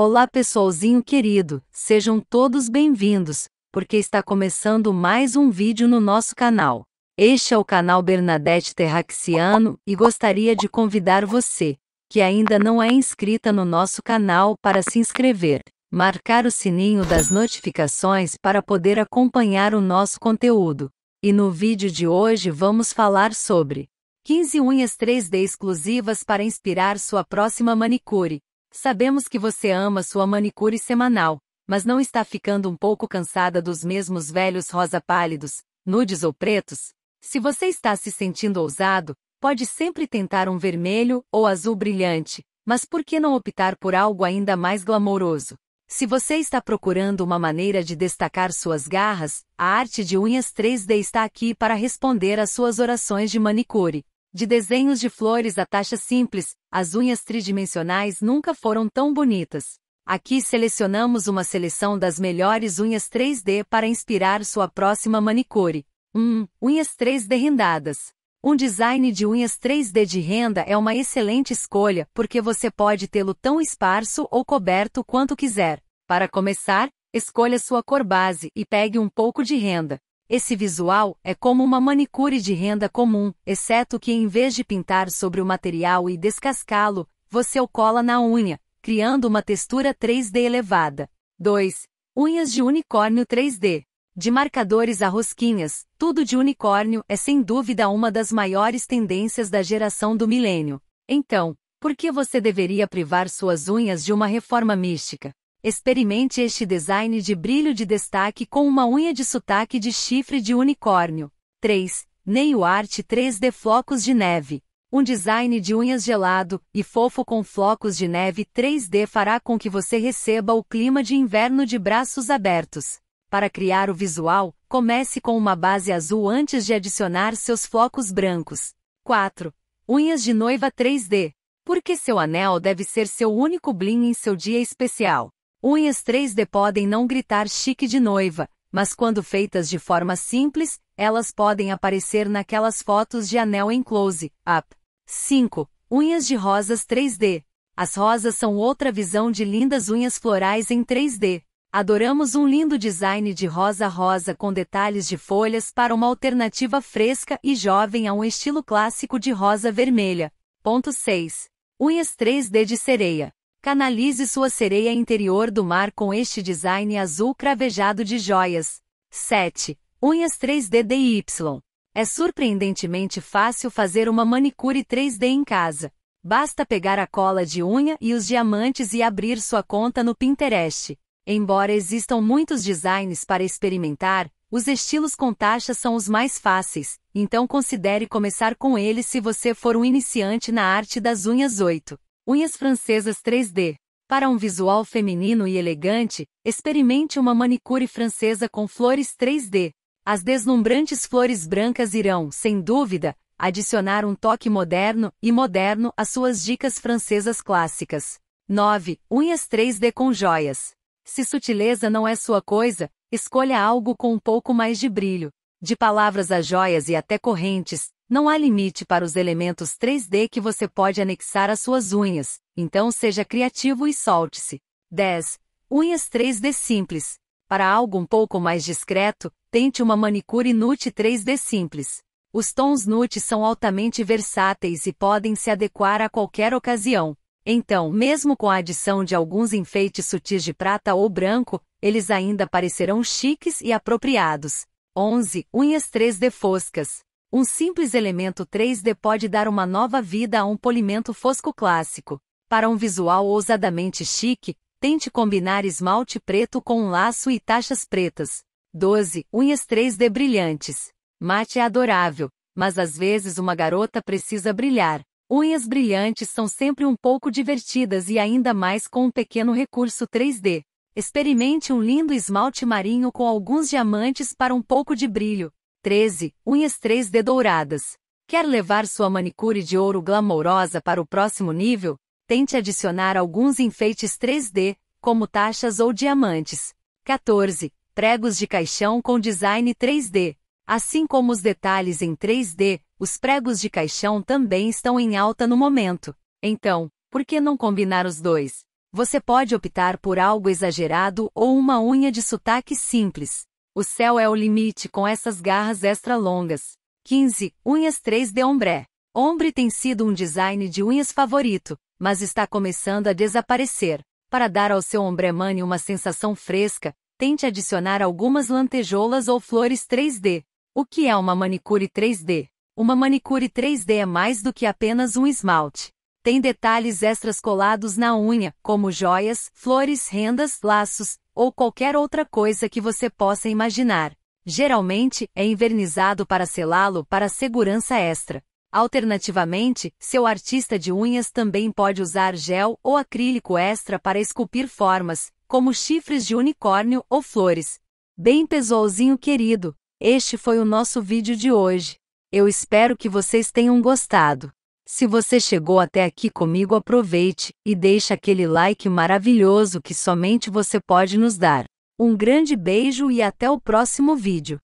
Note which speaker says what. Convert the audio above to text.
Speaker 1: Olá, pessoalzinho querido, sejam todos bem-vindos, porque está começando mais um vídeo no nosso canal. Este é o canal Bernadette Terraxiano e gostaria de convidar você, que ainda não é inscrita no nosso canal, para se inscrever, marcar o sininho das notificações para poder acompanhar o nosso conteúdo. E no vídeo de hoje vamos falar sobre 15 unhas 3D exclusivas para inspirar sua próxima manicure. Sabemos que você ama sua manicure semanal, mas não está ficando um pouco cansada dos mesmos velhos rosa pálidos, nudes ou pretos? Se você está se sentindo ousado, pode sempre tentar um vermelho ou azul brilhante, mas por que não optar por algo ainda mais glamouroso? Se você está procurando uma maneira de destacar suas garras, a arte de unhas 3D está aqui para responder às suas orações de manicure. De desenhos de flores a taxa simples, as unhas tridimensionais nunca foram tão bonitas. Aqui selecionamos uma seleção das melhores unhas 3D para inspirar sua próxima manicure. 1. unhas 3D rendadas. Um design de unhas 3D de renda é uma excelente escolha porque você pode tê-lo tão esparso ou coberto quanto quiser. Para começar, escolha sua cor base e pegue um pouco de renda. Esse visual é como uma manicure de renda comum, exceto que em vez de pintar sobre o material e descascá-lo, você o cola na unha, criando uma textura 3D elevada. 2. Unhas de unicórnio 3D. De marcadores a rosquinhas, tudo de unicórnio é sem dúvida uma das maiores tendências da geração do milênio. Então, por que você deveria privar suas unhas de uma reforma mística? Experimente este design de brilho de destaque com uma unha de sotaque de chifre de unicórnio. 3. Nail Art 3D Flocos de Neve. Um design de unhas gelado e fofo com flocos de neve 3D fará com que você receba o clima de inverno de braços abertos. Para criar o visual, comece com uma base azul antes de adicionar seus flocos brancos. 4. Unhas de noiva 3D. Porque seu anel deve ser seu único bling em seu dia especial. Unhas 3D podem não gritar chique de noiva, mas quando feitas de forma simples, elas podem aparecer naquelas fotos de anel em close-up. 5. Unhas de rosas 3D. As rosas são outra visão de lindas unhas florais em 3D. Adoramos um lindo design de rosa rosa com detalhes de folhas para uma alternativa fresca e jovem a um estilo clássico de rosa vermelha. Ponto 6. Unhas 3D de sereia. Canalize sua sereia interior do mar com este design azul cravejado de joias. 7. Unhas 3D DY. É surpreendentemente fácil fazer uma manicure 3D em casa. Basta pegar a cola de unha e os diamantes e abrir sua conta no Pinterest. Embora existam muitos designs para experimentar, os estilos com taxa são os mais fáceis, então considere começar com eles se você for um iniciante na arte das unhas 8. Unhas francesas 3D. Para um visual feminino e elegante, experimente uma manicure francesa com flores 3D. As deslumbrantes flores brancas irão, sem dúvida, adicionar um toque moderno e moderno às suas dicas francesas clássicas. 9. Unhas 3D com joias. Se sutileza não é sua coisa, escolha algo com um pouco mais de brilho. De palavras a joias e até correntes, não há limite para os elementos 3D que você pode anexar às suas unhas, então seja criativo e solte-se. 10. Unhas 3D simples. Para algo um pouco mais discreto, tente uma manicure nude 3D simples. Os tons nude são altamente versáteis e podem se adequar a qualquer ocasião. Então, mesmo com a adição de alguns enfeites sutis de prata ou branco, eles ainda parecerão chiques e apropriados. 11. Unhas 3D foscas. Um simples elemento 3D pode dar uma nova vida a um polimento fosco clássico. Para um visual ousadamente chique, tente combinar esmalte preto com um laço e taxas pretas. 12. Unhas 3D brilhantes. Mate é adorável, mas às vezes uma garota precisa brilhar. Unhas brilhantes são sempre um pouco divertidas e ainda mais com um pequeno recurso 3D. Experimente um lindo esmalte marinho com alguns diamantes para um pouco de brilho. 13. Unhas 3D douradas. Quer levar sua manicure de ouro glamourosa para o próximo nível? Tente adicionar alguns enfeites 3D, como taxas ou diamantes. 14. Pregos de caixão com design 3D. Assim como os detalhes em 3D, os pregos de caixão também estão em alta no momento. Então, por que não combinar os dois? Você pode optar por algo exagerado ou uma unha de sotaque simples. O céu é o limite com essas garras extra longas. 15. Unhas 3D Ombré. Ombre tem sido um design de unhas favorito, mas está começando a desaparecer. Para dar ao seu ombremane uma sensação fresca, tente adicionar algumas lantejoulas ou flores 3D. O que é uma manicure 3D? Uma manicure 3D é mais do que apenas um esmalte. Tem detalhes extras colados na unha, como joias, flores, rendas, laços ou qualquer outra coisa que você possa imaginar. Geralmente, é envernizado para selá-lo para segurança extra. Alternativamente, seu artista de unhas também pode usar gel ou acrílico extra para esculpir formas, como chifres de unicórnio ou flores. Bem, pessoalzinho querido, este foi o nosso vídeo de hoje. Eu espero que vocês tenham gostado. Se você chegou até aqui comigo, aproveite e deixe aquele like maravilhoso que somente você pode nos dar. Um grande beijo e até o próximo vídeo.